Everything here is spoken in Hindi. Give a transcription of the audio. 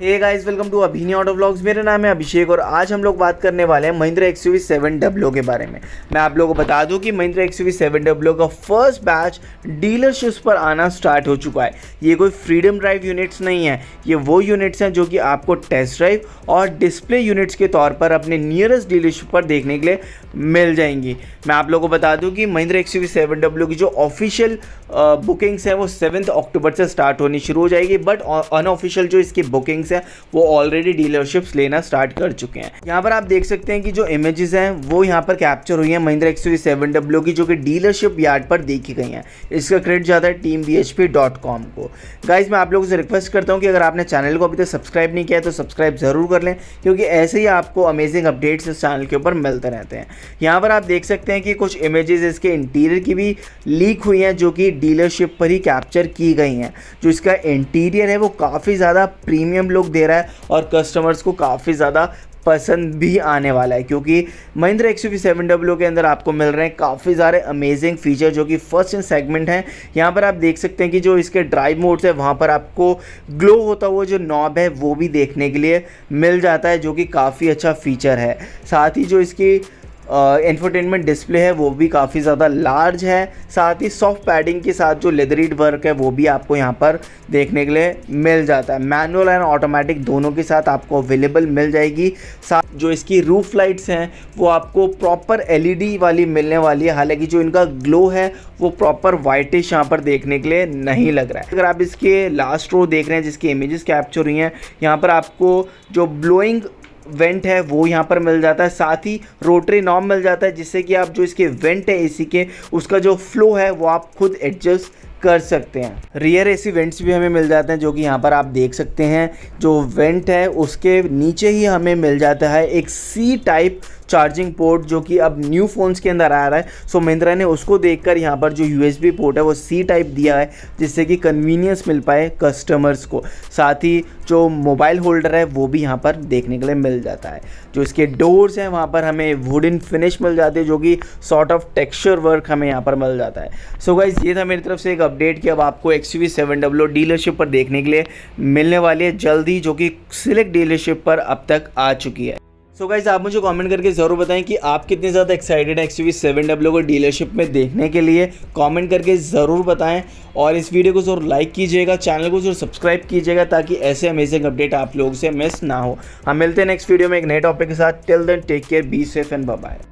हे गाइस वेलकम टू अभिनी ऑटो ब्लॉग्स मेरा नाम है अभिषेक और आज हम लोग बात करने वाले हैं Mahindra X U seven W के बारे में मैं आप लोगों को बता दूं कि Mahindra X U seven W का फर्स्ट बैच डीलरशिप्स पर आना स्टार्ट हो चुका है ये कोई फ्रीडम ड्राइव यूनिट्स नहीं है ये वो यूनिट्स हैं जो कि आपको टेस्ट ड्राइव और डिस्प्ले यूनिट्स के तौर पर अपने नियरेस्ट डीलरशिप पर देखने के लिए मिल जाएंगी मैं आप लोगों को बता दूँ कि Mahindra X U seven W की जो ऑफिशियल बुकिंग्स हैं वो सेवन्थ अक्टूबर से स्टार्ट होनी शुरू हो जाएगी बट अनऑफिशियल जो इसकी बुकिंग बिल्डिंग्स हैं वो ऑलरेडी डीलरशिप्स लेना स्टार्ट कर चुके हैं यहाँ पर आप देख सकते हैं कि जो इमेजेस हैं वो यहाँ पर कैप्चर हुई हैं महिंद्रा एक्स सेवन डब्ल्यू की जो कि डीलरशिप यार्ड पर देखी गई हैं इसका क्रेडिट जाता है टीम बी को गाइज मैं आप लोगों से रिक्वेस्ट करता हूँ कि अगर आपने चैनल को अभी तक सब्सक्राइब नहीं किया तो सब्सक्राइब ज़रूर कर लें क्योंकि ऐसे ही आपको अमेजिंग अपडेट्स इस चैनल के ऊपर मिलते रहते हैं यहाँ पर आप देख सकते हैं कि कुछ इमेजेस इसके इंटीरियर की भी लीक हुई हैं जो कि डीलरशिप पर ही कैप्चर की गई हैं जो इसका इंटीरियर है वो काफ़ी ज़्यादा प्रीमियम लुक दे रहा है और कस्टमर्स को काफ़ी ज़्यादा पसंद भी आने वाला है क्योंकि महिंद्रा एक्स यू के अंदर आपको मिल रहे हैं काफ़ी सारे अमेजिंग फीचर जो कि फर्स्ट इन सेगमेंट हैं यहाँ पर आप देख सकते हैं कि जो इसके ड्राइव मोड्स है वहाँ पर आपको ग्लो होता हुआ जो नॉब है वो भी देखने के लिए मिल जाता है जो कि काफ़ी अच्छा फीचर है साथ ही जो इसकी इन्फोटेनमेंट डिस्प्ले है वो भी काफ़ी ज़्यादा लार्ज है साथ ही सॉफ्ट पैडिंग के साथ जो लेदरीड वर्क है वो भी आपको यहाँ पर देखने के लिए मिल जाता है मैनुअल एंड ऑटोमेटिक दोनों के साथ आपको अवेलेबल मिल जाएगी साथ जो इसकी रूफ लाइट्स हैं वो आपको प्रॉपर एलईडी वाली मिलने वाली है हालांकि जो इनका ग्लो है वो प्रॉपर वाइटिश यहाँ पर देखने के लिए नहीं लग रहा है अगर आप इसके लास्ट रो देख रहे हैं जिसकी इमेज कैप्चर हुई हैं यहाँ पर आपको जो ब्लोइंग वेंट है वो यहाँ पर मिल जाता है साथ ही रोटरी नॉम मिल जाता है जिससे कि आप जो इसके वेंट है एसी के उसका जो फ्लो है वो आप खुद एडजस्ट कर सकते हैं रियर एसी वेंट्स भी हमें मिल जाते हैं जो कि यहाँ पर आप देख सकते हैं जो वेंट है उसके नीचे ही हमें मिल जाता है एक सी टाइप चार्जिंग पोर्ट जो कि अब न्यू फ़ोन्स के अंदर आ रहा है सो महिंद्रा ने उसको देखकर यहाँ पर जो यू पोर्ट है वो सी टाइप दिया है जिससे कि कन्वीनियंस मिल पाए कस्टमर्स को साथ ही जो मोबाइल होल्डर है वो भी यहाँ पर देखने के लिए मिल जाता है जो इसके डोर्स हैं वहाँ पर हमें इन फिनिश मिल जाती है जो कि सॉर्ट ऑफ टेक्स्चर वर्क हमें यहाँ पर मिल जाता है सो so गाइज ये था मेरी तरफ से एक अपडेट कि अब आपको X V seven W dealership पर देखने के लिए मिलने वाली है जल्दी जो कि सिलेक्ट डीलरशिप पर अब तक आ चुकी है सो गाइज आप मुझे कमेंट करके ज़रूर बताएं कि आप कितने ज़्यादा एक्साइटेड हैं एक्स यू सेवन डब्ल्यू को डीलरशिप में देखने के लिए कमेंट करके ज़रूर बताएं और इस वीडियो को ज़रूर लाइक कीजिएगा चैनल को ज़रूर सब्सक्राइब कीजिएगा ताकि ऐसे अमेजिंग अपडेट आप लोगों से मिस ना हो हम मिलते हैं नेक्स्ट वीडियो में एक नए टॉपिक के साथ till then take care be safe and bye